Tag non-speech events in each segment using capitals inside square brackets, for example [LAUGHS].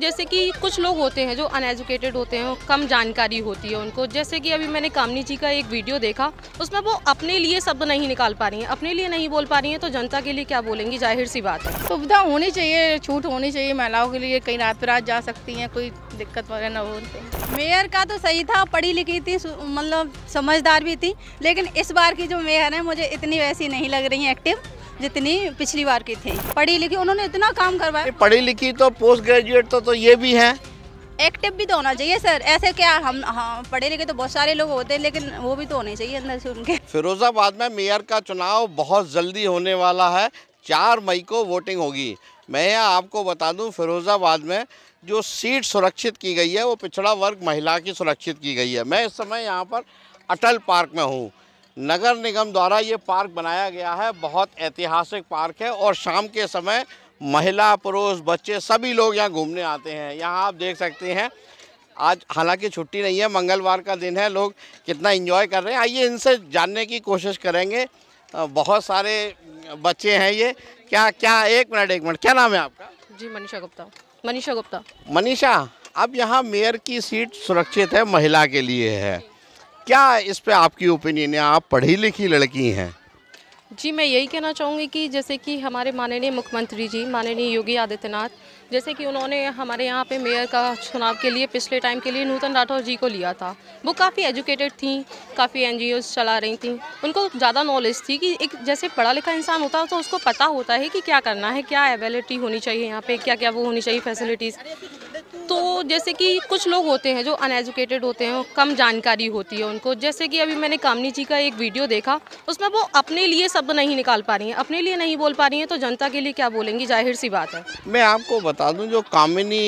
जैसे कि कुछ लोग होते हैं जो अनएजुकेटेड होते हैं कम जानकारी होती है उनको जैसे कि अभी मैंने कामनी जी का एक वीडियो देखा उसमें वो अपने लिए शब्द नहीं निकाल पा रही हैं अपने लिए नहीं बोल पा रही हैं तो जनता के लिए क्या बोलेंगी जाहिर सी बात है सुविधा होनी चाहिए छूट होनी चाहिए महिलाओं के लिए कहीं रात रात जा सकती हैं कोई दिक्कत वगैरह ना हो मेयर का तो सही था पढ़ी लिखी थी मतलब समझदार भी थी लेकिन इस बार की जो मेयर है मुझे इतनी वैसी नहीं लग रही है एक्टिव जितनी पिछली बार की थी पढ़ी लिखी उन्होंने इतना काम करवाया पढ़ी लिखी तो पोस्ट ग्रेजुएट तो, तो ये भी है एक्टिव भी तो होना चाहिए सर ऐसे क्या हम हाँ पढ़े लिखे तो बहुत सारे लोग होते हैं लेकिन वो भी तो होने चाहिए अंदर से उनके फिरोजाबाद में मेयर का चुनाव बहुत जल्दी होने वाला है चार मई को वोटिंग होगी मैं आपको बता दूं फिरोजाबाद में जो सीट सुरक्षित की गई है वो पिछड़ा वर्ग महिला की सुरक्षित की गई है मैं इस समय यहाँ पर अटल पार्क में हूँ नगर निगम द्वारा ये पार्क बनाया गया है बहुत ऐतिहासिक पार्क है और शाम के समय महिला पुरुष बच्चे सभी लोग यहाँ घूमने आते हैं यहाँ आप देख सकते हैं आज हालांकि छुट्टी नहीं है मंगलवार का दिन है लोग कितना एंजॉय कर रहे हैं आइए इनसे जानने की कोशिश करेंगे बहुत सारे बच्चे हैं ये क्या क्या एक मिनट एक मिनट क्या नाम है आपका जी मनीषा गुप्ता मनीषा गुप्ता मनीषा अब यहाँ मेयर की सीट सुरक्षित है महिला के लिए है क्या इस पे आपकी ओपिनियन है आप पढ़ी लिखी लड़की हैं जी मैं यही कहना चाहूँगी कि जैसे कि हमारे माननीय मुख्यमंत्री जी माननीय योगी आदित्यनाथ जैसे कि उन्होंने हमारे यहाँ पे मेयर का चुनाव के लिए पिछले टाइम के लिए नूतन राठौर जी को लिया था वो काफ़ी एजुकेटेड थी काफ़ी एन चला रही थी उनको ज़्यादा नॉलेज थी कि एक जैसे पढ़ा लिखा इंसान होता है तो उसको पता होता है कि क्या करना है क्या एवेलिटी होनी चाहिए यहाँ पर क्या क्या वो होनी चाहिए फैसिलिटीज़ तो जैसे कि कुछ लोग होते हैं जो अनएजुकेटेड होते हैं कम जानकारी होती है उनको जैसे कि अभी मैंने कामनी जी का एक वीडियो देखा उसमें वो अपने लिए शब्द नहीं निकाल पा रही हैं अपने लिए नहीं बोल पा रही हैं तो जनता के लिए क्या बोलेंगी जाहिर सी बात है मैं आपको बता दूं जो कामिनी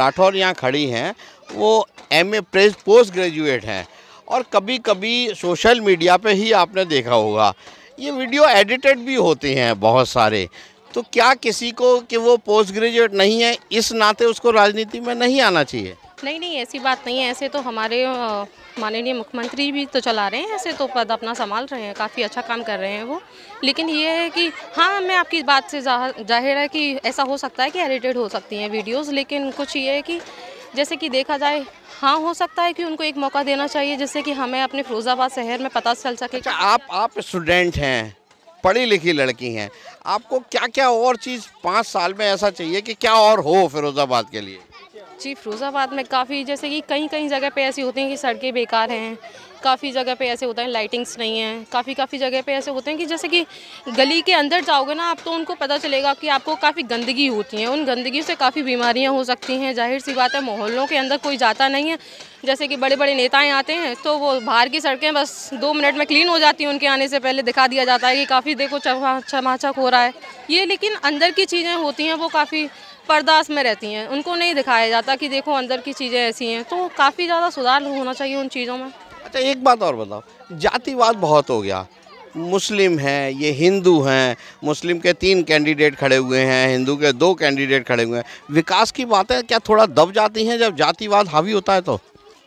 राठौर यहाँ खड़ी हैं वो एम ए पोस्ट ग्रेजुएट हैं और कभी कभी सोशल मीडिया पर ही आपने देखा होगा ये वीडियो एडिटेड भी होते हैं बहुत सारे तो क्या किसी को कि वो पोस्ट ग्रेजुएट नहीं है इस नाते उसको राजनीति में नहीं आना चाहिए नहीं नहीं ऐसी बात नहीं है ऐसे तो हमारे माननीय मुख्यमंत्री भी तो चला रहे हैं ऐसे तो पद अपना संभाल रहे हैं काफ़ी अच्छा काम कर रहे हैं वो लेकिन ये है कि हाँ मैं आपकी बात से जाहिर है कि ऐसा हो सकता है कि एडिटेड हो सकती हैं वीडियोज़ लेकिन कुछ ये है कि जैसे कि देखा जाए हाँ हो सकता है कि उनको एक मौका देना चाहिए जिससे कि हमें अपने फिरोज़ाबाद शहर में पता चल सके अच्छा, आप आप स्टूडेंट हैं पढ़ी लिखी लड़की हैं आपको क्या क्या और चीज़ पाँच साल में ऐसा चाहिए कि क्या और हो फिरोज़ाबाद के लिए जी फिरोज़ाबाद में काफ़ी जैसे कि कहीं कहीं जगह पे ऐसी होती हैं कि सड़कें बेकार हैं काफ़ी जगह पे ऐसे होता है लाइटिंग्स नहीं है काफ़ी काफ़ी जगह पे ऐसे होते हैं कि जैसे कि गली के अंदर जाओगे ना आप तो उनको पता चलेगा कि आपको काफ़ी गंदगी होती है उन गंदगी से काफ़ी बीमारियाँ हो सकती हैं जाहिर सी बात है मोहल्लों के अंदर कोई जाता नहीं है जैसे कि बड़े बड़े नेताएँ आते हैं तो वो बाहर की सड़कें बस दो मिनट में क्लीन हो जाती हैं उनके आने से पहले दिखा दिया जाता है कि काफ़ी देखो चमाचक हो रहा है ये लेकिन अंदर की चीज़ें होती हैं वो काफ़ी परदास में रहती हैं उनको नहीं दिखाया जाता कि देखो अंदर की चीज़ें ऐसी हैं तो काफ़ी ज़्यादा सुधार होना चाहिए उन चीज़ों में अच्छा एक बात और बताओ जातिवाद बहुत हो गया मुस्लिम हैं ये हिंदू हैं मुस्लिम के तीन कैंडिडेट खड़े हुए हैं हिंदू के दो कैंडिडेट खड़े हुए हैं विकास की बातें क्या थोड़ा दब जाती हैं जब जातिवाद हावी होता है तो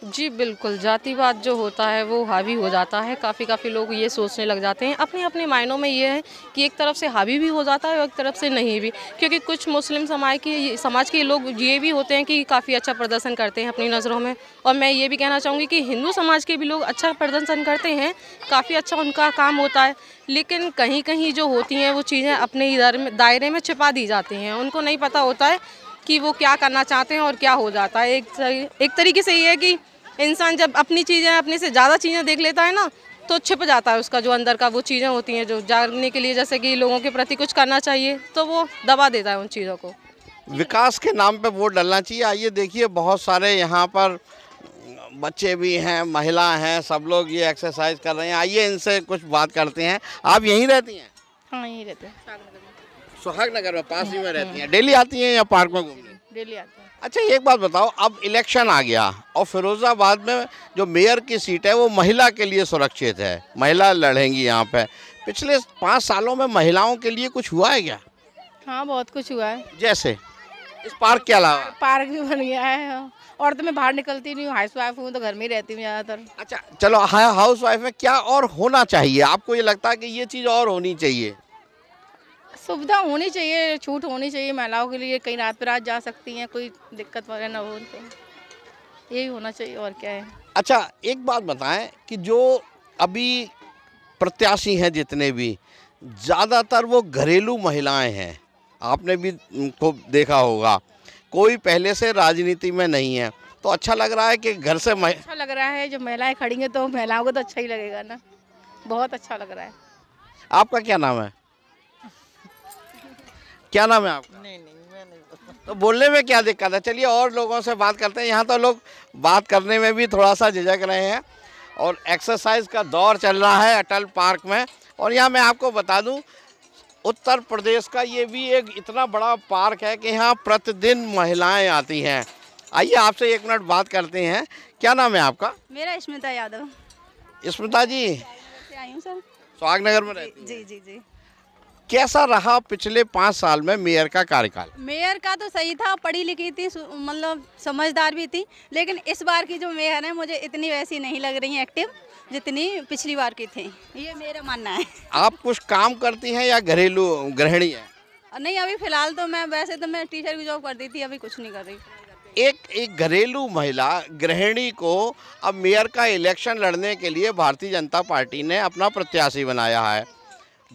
जी बिल्कुल जातिवाद जो होता है वो हावी हो जाता है काफ़ी काफ़ी लोग ये सोचने लग जाते हैं अपने अपने मायनों में ये है कि एक तरफ से हावी भी हो जाता है और एक तरफ से नहीं भी क्योंकि कुछ मुस्लिम समाज के समाज के लोग ये भी होते हैं कि काफ़ी अच्छा प्रदर्शन करते हैं अपनी नज़रों में और मैं ये भी कहना चाहूँगी कि हिंदू समाज के भी लोग अच्छा प्रदर्शन करते हैं काफ़ी अच्छा उनका काम होता है लेकिन कहीं कहीं जो होती हैं वो चीज़ें अपने दायरे में छिपा दी जाती हैं उनको नहीं पता होता है कि वो क्या करना चाहते हैं और क्या हो जाता है एक एक तरीके से ये है कि इंसान जब अपनी चीज़ें अपने से ज़्यादा चीज़ें देख लेता है ना तो छिप जाता है उसका जो अंदर का वो चीज़ें होती हैं जो जागने के लिए जैसे कि लोगों के प्रति कुछ करना चाहिए तो वो दबा देता है उन चीज़ों को विकास के नाम पर वोट डालना चाहिए आइए देखिए बहुत सारे यहाँ पर बच्चे भी हैं महिला हैं सब लोग ये एक्सरसाइज कर रहे हैं आइए इनसे कुछ बात करते हैं आप यहीं रहती हैं हाँ यहीं रहते हैं सुहाग नगर में पास ही में रहती हाँ। हैं डेली आती हैं या पार्क में घूमने डेली आती हैं अच्छा एक बात बताओ अब इलेक्शन आ गया और फिरोज़ाबाद में जो मेयर की सीट है वो महिला के लिए सुरक्षित है महिला लड़ेंगी यहाँ पे पिछले पाँच सालों में महिलाओं के लिए कुछ हुआ है क्या हाँ बहुत कुछ हुआ है जैसे इस पार्क के अलावा पार्क भी बन गया है हाँ। और तो मैं बाहर निकलती नहीं हूँ हाउस वाइफ हूँ तो घर में ही रहती हूँ ज़्यादातर अच्छा चलो हाँ, हाउस वाइफ में क्या और होना चाहिए आपको ये लगता है कि ये चीज़ और होनी चाहिए सुविधा होनी चाहिए छूट होनी चाहिए महिलाओं के लिए कहीं रात पर रात जा सकती हैं कोई दिक्कत वगैरह ना हो तो यही होना चाहिए और क्या है अच्छा एक बात बताएं कि जो अभी प्रत्याशी हैं जितने भी ज़्यादातर वो घरेलू महिलाएं हैं आपने भी को देखा होगा कोई पहले से राजनीति में नहीं है तो अच्छा लग रहा है कि घर से मह... अच्छा लग रहा है जब महिलाएं खड़ी हैं तो महिलाओं को तो अच्छा ही लगेगा ना बहुत अच्छा लग रहा है आपका क्या नाम है क्या नाम है आपका नहीं नहीं मैं नहीं तो बोलने में क्या दिक्कत है चलिए और लोगों से बात करते हैं यहाँ तो लोग बात करने में भी थोड़ा सा झिझक रहे हैं और एक्सरसाइज का दौर चल रहा है अटल पार्क में और यहाँ मैं आपको बता दूँ उत्तर प्रदेश का ये भी एक इतना बड़ा पार्क है कि यहाँ प्रतिदिन महिलाएँ आती हैं आइए आपसे एक मिनट बात करते हैं क्या नाम है आपका मेरा स्मिता यादव स्मिता जी आई हूँ सर सुहाग नगर में रहती जी जी जी कैसा रहा पिछले पाँच साल में मेयर का कार्यकाल मेयर का तो सही था पढ़ी लिखी थी मतलब समझदार भी थी लेकिन इस बार की जो मेयर है मुझे इतनी वैसी नहीं लग रही है एक्टिव जितनी पिछली बार की थी ये मेरा मानना है आप कुछ काम करती हैं या घरेलू गृहिणी है नहीं अभी फिलहाल तो मैं वैसे तो मैं टीचर की जॉब करती थी अभी कुछ नहीं कर रही एक एक घरेलू महिला गृहिणी को अब मेयर का इलेक्शन लड़ने के लिए भारतीय जनता पार्टी ने अपना प्रत्याशी बनाया है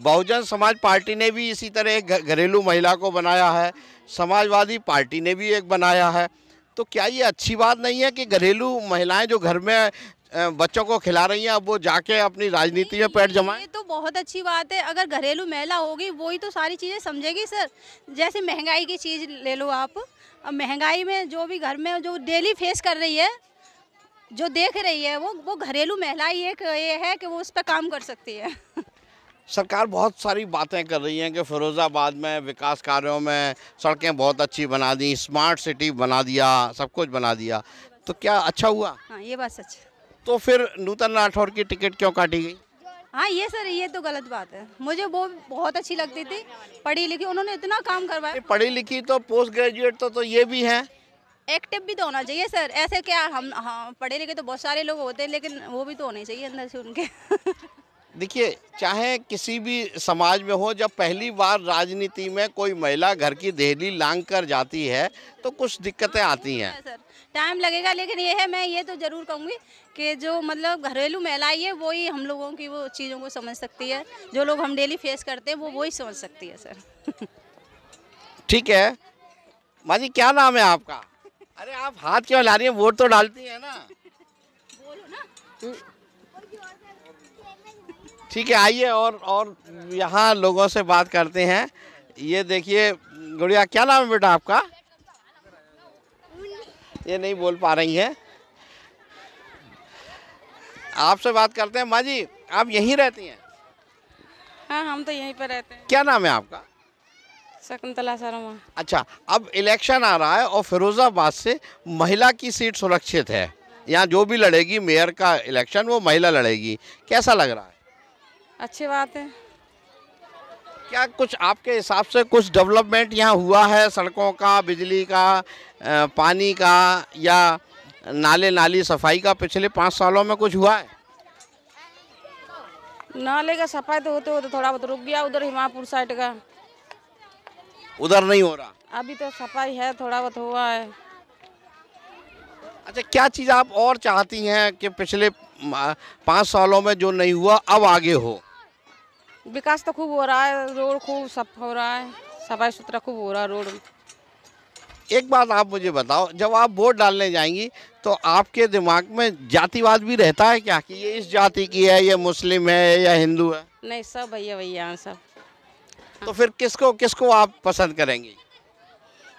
बहुजन समाज पार्टी ने भी इसी तरह एक घरेलू महिला को बनाया है समाजवादी पार्टी ने भी एक बनाया है तो क्या ये अच्छी बात नहीं है कि घरेलू महिलाएं जो घर में बच्चों को खिला रही हैं अब वो जाके अपनी राजनीति में पैर जमाए ये तो बहुत अच्छी बात है अगर घरेलू महिला होगी वही तो सारी चीज़ें समझेगी सर जैसे महंगाई की चीज़ ले लो आप अब महंगाई में जो भी घर में जो डेली फेस कर रही है जो देख रही है वो वो घरेलू महिला ही एक ये है कि वो उस पर काम कर सकती है सरकार बहुत सारी बातें कर रही हैं कि फ़िरोज़ाबाद में विकास कार्यों में सड़कें बहुत अच्छी बना दी स्मार्ट सिटी बना दिया सब कुछ बना दिया तो क्या अच्छा हुआ हाँ ये बात सच तो फिर नूतन राठौर की टिकट क्यों काटी गई हाँ ये सर ये तो गलत बात है मुझे वो बहुत अच्छी लगती थी पढ़ी लिखी उन्होंने इतना काम करवाया पढ़ी लिखी तो पोस्ट ग्रेजुएट तो, तो ये भी हैं एक्टिव भी तो होना चाहिए सर ऐसे क्या हम हाँ पढ़े लिखे तो बहुत सारे लोग होते हैं लेकिन वो भी तो होने चाहिए अंदर से उनके [LAUGHS] देखिए चाहे किसी भी समाज में हो जब पहली बार राजनीति में कोई महिला घर की दहली लांग कर जाती है तो कुछ दिक्कतें हाँ, आती हैं सर टाइम लगेगा लेकिन ये है मैं ये तो ज़रूर कहूँगी कि जो मतलब घरेलू महिलाएं है वो ही हम लोगों की वो चीज़ों को समझ सकती है जो लोग हम डेली फेस करते हैं वो वही समझ सकती है सर ठीक है माँ जी क्या नाम है आपका अरे आप हाथ क्यों ला रही हैं वोट तो डालती है ना [LAUGHS] बोलो ना तो ठीक है आइए और और यहाँ लोगों से बात करते हैं ये देखिए गुड़िया क्या नाम है बेटा आपका ये नहीं बोल पा रही हैं आपसे बात करते हैं माँ जी आप यहीं रहती हैं हाँ हम तो यहीं पर रहते हैं क्या नाम है आपका शकुंतला शर्मा अच्छा अब इलेक्शन आ रहा है और फिरोजाबाद से महिला की सीट सुरक्षित है यहाँ जो भी लड़ेगी मेयर का इलेक्शन वो महिला लड़ेगी कैसा लग रहा है अच्छी बात है क्या कुछ आपके हिसाब से कुछ डेवलपमेंट यहाँ हुआ है सड़कों का बिजली का पानी का या नाले नाली सफाई का पिछले पाँच सालों में कुछ हुआ है नाले का सफाई तो होते होते थोड़ा बहुत रुक गया उधर हिमापुर साइड का उधर नहीं हो रहा अभी तो सफाई है थोड़ा बहुत हुआ है अच्छा क्या चीज़ आप और चाहती हैं कि पिछले पाँच सालों में जो नहीं हुआ अब आगे हो विकास तो खूब हो रहा है रोड खूब सब हो रहा है सफाई सुथरा खूब हो रहा है रोड एक बात आप मुझे बताओ जब आप वोट डालने जाएंगी तो आपके दिमाग में जातिवाद भी रहता है क्या कि ये इस जाति की है ये मुस्लिम है या हिंदू है नहीं सब भैया भैया सब तो फिर किसको किसको आप पसंद करेंगी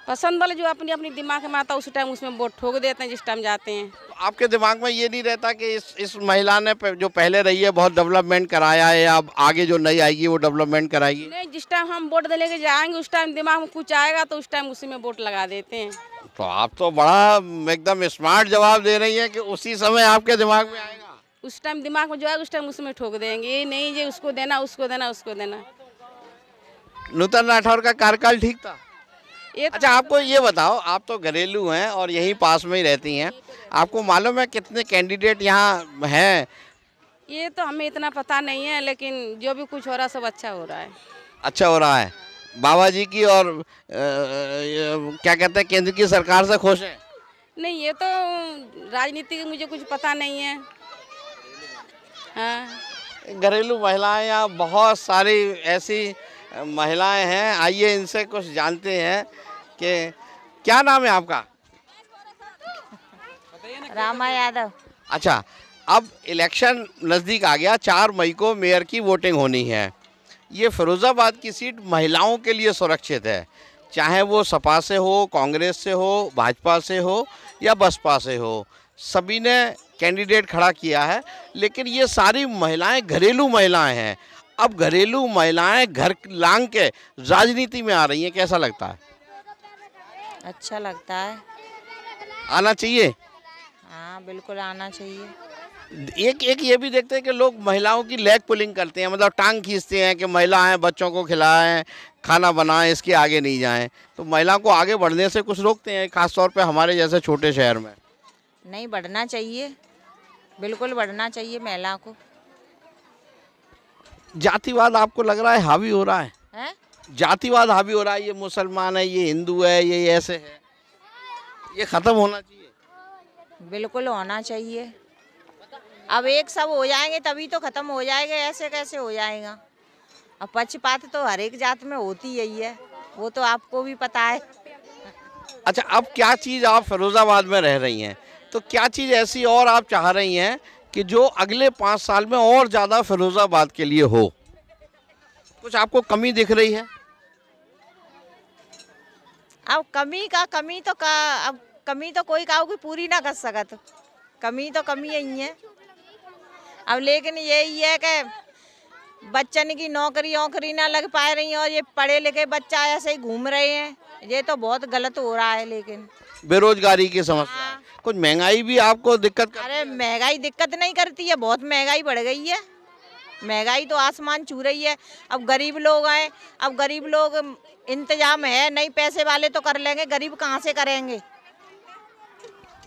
पसंद वाले जो अपनी अपनी दिमाग में आता है उस टाइम उसमें वोट ठोक देते हैं जिस टाइम जाते हैं आपके दिमाग में ये नहीं रहता कि इस इस महिला ने जो पहले रही है बहुत डेवलपमेंट कराया है अब आगे जो नई आएगी वो डेवलपमेंट कराएगी नहीं जिस टाइम हम वोट देने के जाएंगे उस टाइम दिमाग में कुछ आएगा तो उस टाइम उसी में वोट लगा देते हैं तो आप तो बड़ा एकदम स्मार्ट जवाब दे रही है कि उसी समय आपके दिमाग में आएगा उस टाइम दिमाग में जो है उस टाइम उसमें ठोक देंगे ये नहीं जी उसको देना उसको देना उसको देना नूतन राठौर का कार्यकाल ठीक था ये तो अच्छा आपको ये बताओ आप तो घरेलू हैं और यहीं पास में ही रहती हैं आपको मालूम है कितने कैंडिडेट यहाँ हैं ये तो हमें इतना पता नहीं है लेकिन जो भी कुछ हो रहा सब अच्छा हो रहा है अच्छा हो रहा है बाबा जी की और आ, क्या कहते हैं केंद्र की सरकार से खुश है नहीं ये तो राजनीति की मुझे कुछ पता नहीं है हाँ घरेलू महिलाएं यहाँ बहुत सारी ऐसी महिलाएं हैं आइए इनसे कुछ जानते हैं कि क्या नाम है आपका रामा यादव अच्छा अब इलेक्शन नज़दीक आ गया चार मई को मेयर की वोटिंग होनी है ये फिरोज़ाबाद की सीट महिलाओं के लिए सुरक्षित है चाहे वो सपा से हो कांग्रेस से हो भाजपा से हो या बसपा से हो सभी ने कैंडिडेट खड़ा किया है लेकिन ये सारी महिलाएं घरेलू महिलाएं हैं अब घरेलू महिलाएं घर लांग के राजनीति में आ रही हैं कैसा लगता है अच्छा लगता है आना चाहिए हाँ बिल्कुल आना चाहिए एक एक ये भी देखते हैं कि लोग महिलाओं की लेग पुलिंग करते हैं मतलब टांग खींचते हैं कि महिलाएं बच्चों को खिलाएं खाना बनाएं इसके आगे नहीं जाएं तो महिलाओं को आगे बढ़ने से कुछ रोकते हैं खासतौर पे हमारे जैसे छोटे शहर में नहीं बढ़ना चाहिए बिल्कुल बढ़ना चाहिए महिलाओं को जातिवाद आपको लग रहा है हावी हो रहा है, है? जातिवाद हावी हो रहा है ये मुसलमान है ये हिंदू है ये ऐसे है ये ख़त्म होना चाहिए बिल्कुल होना चाहिए अब एक सब हो जाएंगे तभी तो ख़त्म हो जाएगा ऐसे कैसे हो जाएगा अब पक्षपात तो हर एक जात में होती यही है वो तो आपको भी पता है अच्छा अब क्या चीज़ आप फिरोज़ाबाद में रह रही हैं तो क्या चीज़ ऐसी और आप चाह रही हैं कि जो अगले पाँच साल में और ज़्यादा फिरोज़ाबाद के लिए हो कुछ आपको कमी दिख रही है अब कमी का कमी तो का अब कमी तो कोई का पूरी ना कर सकत कमी तो कमी यही है अब लेकिन यही है कि बच्चन की नौकरी वोकरी ना लग पा रही और ये पढ़े लिखे बच्चा ऐसे ही घूम रहे हैं ये तो बहुत गलत हो रहा है लेकिन बेरोजगारी की समस्या हाँ। कुछ महंगाई भी आपको दिक्कत अरे महंगाई दिक्कत नहीं करती है बहुत महंगाई बढ़ गई है महंगाई तो आसमान छू रही है अब गरीब लोग आए अब गरीब लोग इंतजाम है नहीं पैसे वाले तो कर लेंगे गरीब कहाँ से करेंगे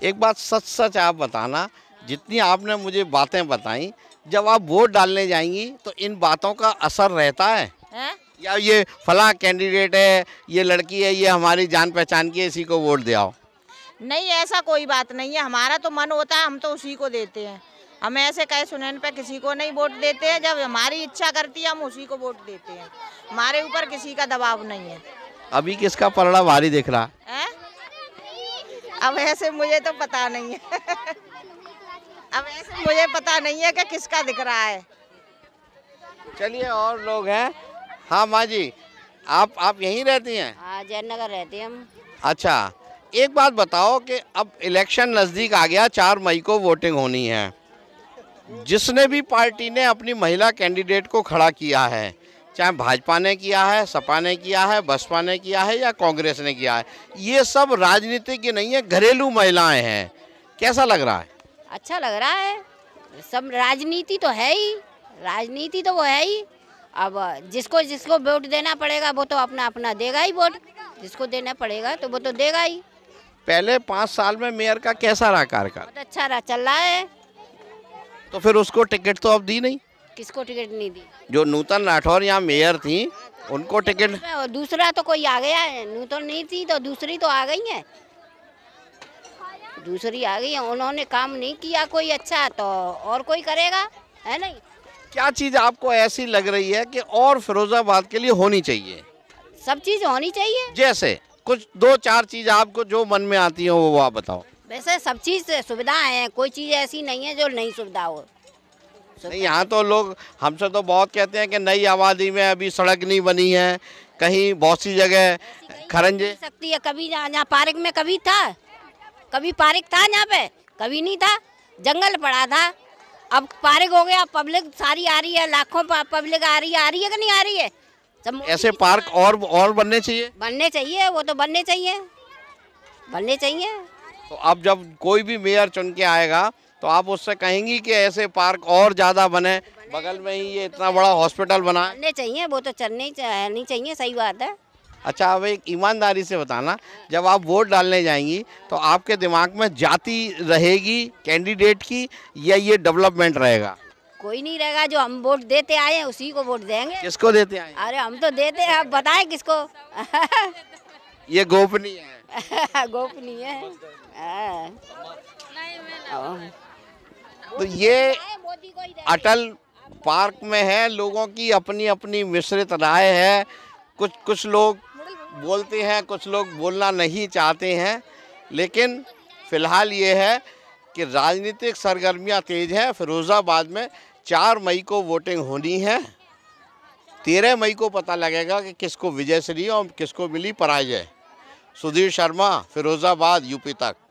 एक बात सच सच आप बताना जितनी आपने मुझे बातें बताई जब आप वोट डालने जाएंगी तो इन बातों का असर रहता है, है? या ये फला कैंडिडेट है ये लड़की है ये हमारी जान पहचान की है इसी को वोट दियाओ नहीं ऐसा कोई बात नहीं है हमारा तो मन होता है हम तो उसी को देते हैं हम ऐसे कहे सुने पे किसी को नहीं वोट देते हैं जब हमारी इच्छा करती है हम उसी को वोट देते हैं हमारे ऊपर किसी का दबाव नहीं है अभी किसका पलड़ा भारी दिख रहा है अब ऐसे मुझे तो पता नहीं है अब ऐसे मुझे पता नहीं है कि किसका दिख रहा है चलिए और लोग हैं हाँ माँ जी आप आप यहीं रहती हैं हाँ, जयनगर रहती हैं हम अच्छा एक बात बताओ कि अब इलेक्शन नज़दीक आ गया चार मई को वोटिंग होनी है जिसने भी पार्टी ने अपनी महिला कैंडिडेट को खड़ा किया है चाहे भाजपा ने किया है सपा ने किया है बसपा ने किया है या कांग्रेस ने किया है ये सब राजनीति की नहीं है घरेलू महिलाएं हैं कैसा लग रहा है अच्छा लग रहा है सब राजनीति तो है ही राजनीति तो वो है ही अब जिसको जिसको वोट देना पड़ेगा वो तो अपना अपना देगा ही वोट जिसको देना पड़ेगा तो वो तो देगा ही पहले पाँच साल में मेयर का कैसा रहा कार्यकाल अच्छा रहा चल रहा है तो फिर उसको टिकट तो अब दी नहीं किसको टिकट नहीं दी जो नूतन राठौर यहाँ मेयर थी उनको टिकट तो दूसरा तो कोई आ गया है नूतन नहीं थी तो दूसरी तो आ गई है दूसरी आ गई है उन्होंने काम नहीं किया कोई अच्छा तो और कोई करेगा है नहीं क्या चीज़ आपको ऐसी लग रही है कि और फिरोजाबाद के लिए होनी चाहिए सब चीज़ होनी चाहिए जैसे कुछ दो चार चीज़ आपको जो मन में आती है वो आप बताओ वैसे सब चीज़ सुविधा है कोई चीज़ ऐसी नहीं है जो नहीं सुविधा हो नहीं यहाँ तो लोग हमसे तो बहुत कहते हैं कि नई आबादी में अभी सड़क नहीं बनी है कहीं बहुत सी जगह खरंजे सकती है कभी यहाँ पार्क में कभी था कभी पार्क था यहाँ पे कभी नहीं था जंगल पड़ा था अब पार्क हो गया पब्लिक सारी आ रही है लाखों पब्लिक आ रही है आ रही है कि नहीं आ रही है तो ऐसे पार्क और और बनने चाहिए बनने चाहिए वो तो बनने चाहिए बनने चाहिए तो अब जब कोई भी मेयर चुन के आएगा तो आप उससे कहेंगी कि ऐसे पार्क और ज़्यादा बने बगल में ही ये इतना बड़ा हॉस्पिटल बना बनने चाहिए वो तो चलने चलनी चाहिए सही बात है अच्छा अब एक ईमानदारी से बताना जब आप वोट डालने जाएंगी तो आपके दिमाग में जाति रहेगी कैंडिडेट की या ये डेवलपमेंट रहेगा कोई नहीं रहेगा जो हम वोट देते आए हैं उसी को वोट देंगे किसको देते आए अरे हम तो देते हैं आप बताए किसको [LAUGHS] ये गोपनीय है [LAUGHS] गोपनीय है हाँ। तो ये अटल पार्क में है लोगों की अपनी अपनी मिश्रित राय है कुछ कुछ लोग बोलते हैं कुछ लोग बोलना नहीं चाहते हैं लेकिन फिलहाल ये है कि राजनीतिक सरगर्मियां तेज हैं फिरोज़ाबाद में चार मई को वोटिंग होनी है तेरह मई को पता लगेगा कि किसको विजय श्री और किसको मिली पराजय सुधीर शर्मा फिरोज़ाबाद यूपी तक